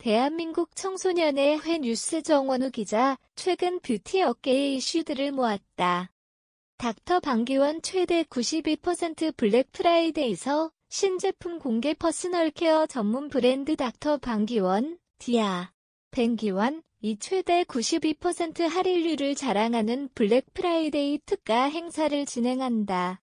대한민국 청소년의 회 뉴스 정원우 기자, 최근 뷰티 업계의 이슈들을 모았다. 닥터 방기원 최대 92% 블랙 프라이데이에서 신제품 공개 퍼스널 케어 전문 브랜드 닥터 방기원, 디아, 뱅기원, 이 최대 92% 할인율을 자랑하는 블랙 프라이데이 특가 행사를 진행한다.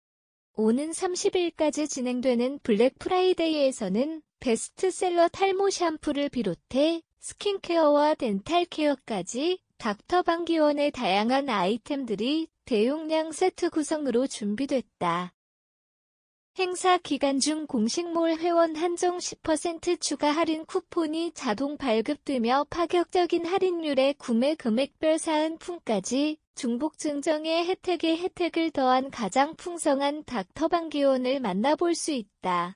오는 30일까지 진행되는 블랙 프라이데이에서는 베스트셀러 탈모 샴푸를 비롯해 스킨케어와 덴탈케어까지 닥터방기원의 다양한 아이템들이 대용량 세트 구성으로 준비됐다. 행사 기간 중 공식몰 회원 한정 10% 추가 할인 쿠폰이 자동 발급되며 파격적인 할인율에 구매 금액별 사은품까지 중복 증정의 혜택에 혜택을 더한 가장 풍성한 닥터방기원을 만나볼 수 있다.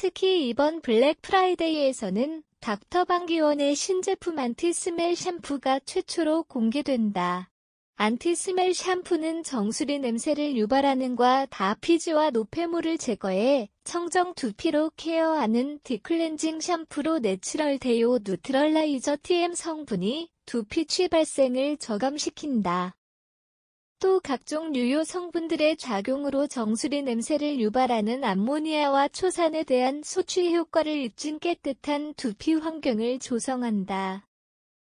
특히 이번 블랙 프라이데이에서는 닥터 방기원의 신제품 안티스멜 샴푸가 최초로 공개된다. 안티스멜 샴푸는 정수리 냄새를 유발하는 과다 피지와 노폐물을 제거해 청정 두피로 케어하는 디클렌징 샴푸로 내추럴 데요 누트럴라이저 TM 성분이 두피 취 발생을 저감시킨다. 또 각종 유효 성분들의 작용으로 정수리 냄새를 유발하는 암모니아와 초산에 대한 소취 효과를 입진 깨끗한 두피 환경을 조성한다.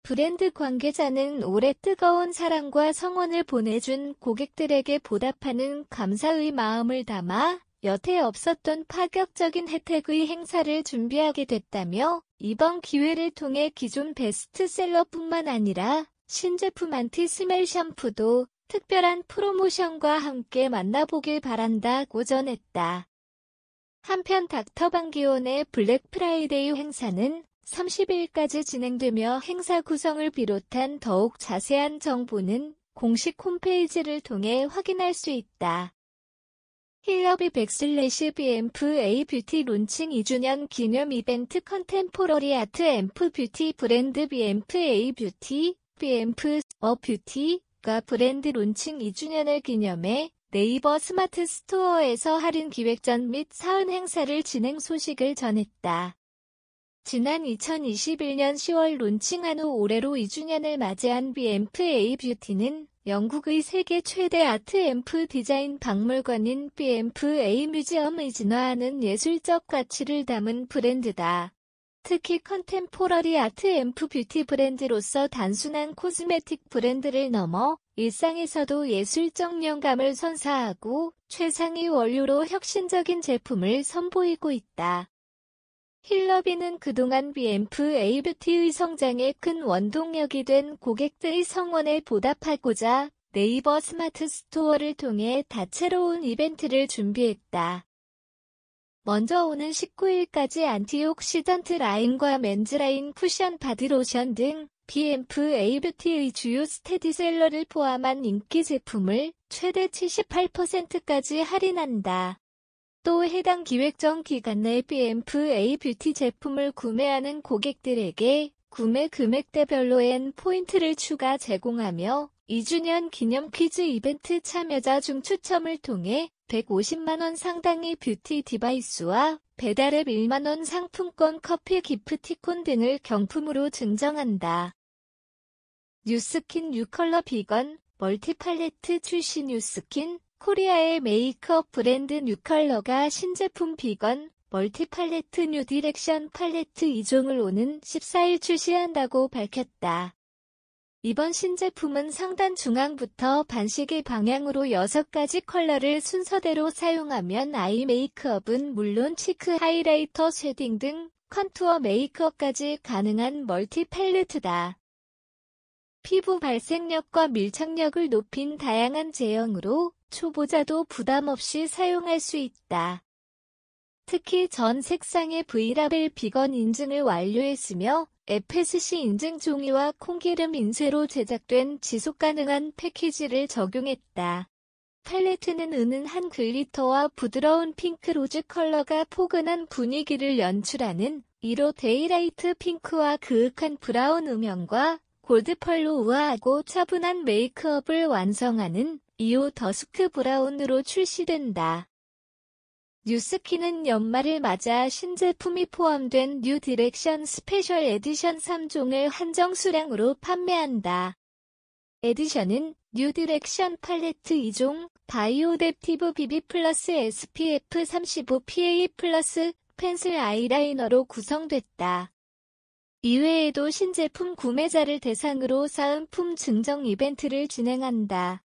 브랜드 관계자는 올해 뜨거운 사랑과 성원을 보내준 고객들에게 보답하는 감사의 마음을 담아 여태 없었던 파격적인 혜택의 행사를 준비하게 됐다며 이번 기회를 통해 기존 베스트셀러뿐만 아니라 신제품 안티스멜 샴푸도 특별한 프로모션과 함께 만나보길 바란다고 전했다. 한편 닥터방기온의 블랙프라이데이 행사는 30일까지 진행되며 행사 구성을 비롯한 더욱 자세한 정보는 공식 홈페이지를 통해 확인할 수 있다. 힐러비 백슬래시 BMFA 뷰티 론칭 2주년 기념 이벤트 컨템포러리 아트 앰프 뷰티 브랜드 BMFA 뷰티, BMF 어 뷰티, 고가 브랜드 론칭 2주년을 기념해 네이버 스마트 스토어에서 할인 기획전 및 사은 행사를 진행 소식을 전했다. 지난 2021년 10월 론칭한 후 올해로 2주년을 맞이한 BMFA 뷰티는 영국의 세계 최대 아트 앰프 디자인 박물관인 BMFA 뮤지엄을 진화하는 예술적 가치를 담은 브랜드다. 특히 컨템포러리 아트 앰프 뷰티 브랜드로서 단순한 코스메틱 브랜드를 넘어 일상에서도 예술적 영감을 선사하고 최상위 원료로 혁신적인 제품을 선보이고 있다. 힐러비는 그동안 BMF A뷰티의 성장에 큰 원동력이 된 고객들의 성원에 보답하고자 네이버 스마트 스토어를 통해 다채로운 이벤트를 준비했다. 먼저 오는 19일까지 안티옥시던트 라인과 맨즈라인 쿠션 바디로션 등 BMFA 뷰티의 주요 스테디셀러를 포함한 인기 제품을 최대 78%까지 할인한다. 또 해당 기획정 기간 내 BMFA 뷰티 제품을 구매하는 고객들에게 구매 금액대별로 N 포인트를 추가 제공하며 2주년 기념 퀴즈 이벤트 참여자 중 추첨을 통해 150만원 상당의 뷰티 디바이스와 배달앱 1만원 상품권 커피 기프티콘 등을 경품으로 증정한다. 뉴스킨 뉴컬러 비건 멀티팔레트 출시 뉴스킨 코리아의 메이크업 브랜드 뉴컬러가 신제품 비건 멀티팔레트 뉴 디렉션 팔레트 2종을 오는 14일 출시한다고 밝혔다. 이번 신제품은 상단 중앙부터 반시계 방향으로 6가지 컬러를 순서대로 사용하면 아이 메이크업은 물론 치크 하이라이터 쉐딩 등 컨투어 메이크업까지 가능한 멀티 팔레트다. 피부 발색력과 밀착력을 높인 다양한 제형으로 초보자도 부담없이 사용할 수 있다. 특히 전 색상의 브이라벨 비건 인증을 완료했으며 FSC 인증 종이와 콩기름 인쇄로 제작된 지속가능한 패키지를 적용했다. 팔레트는 은은한 글리터와 부드러운 핑크로즈 컬러가 포근한 분위기를 연출하는 1호 데이라이트 핑크와 그윽한 브라운 음영과 골드펄로 우아하고 차분한 메이크업을 완성하는 2호 더스크 브라운으로 출시된다. 뉴스키는 연말을 맞아 신제품이 포함된 뉴 디렉션 스페셜 에디션 3종을 한정 수량으로 판매한다. 에디션은 뉴 디렉션 팔레트 2종, 바이오댑티브 BB 플러스 SPF 35 PA 플러스 펜슬 아이라이너로 구성됐다. 이외에도 신제품 구매자를 대상으로 사은품 증정 이벤트를 진행한다.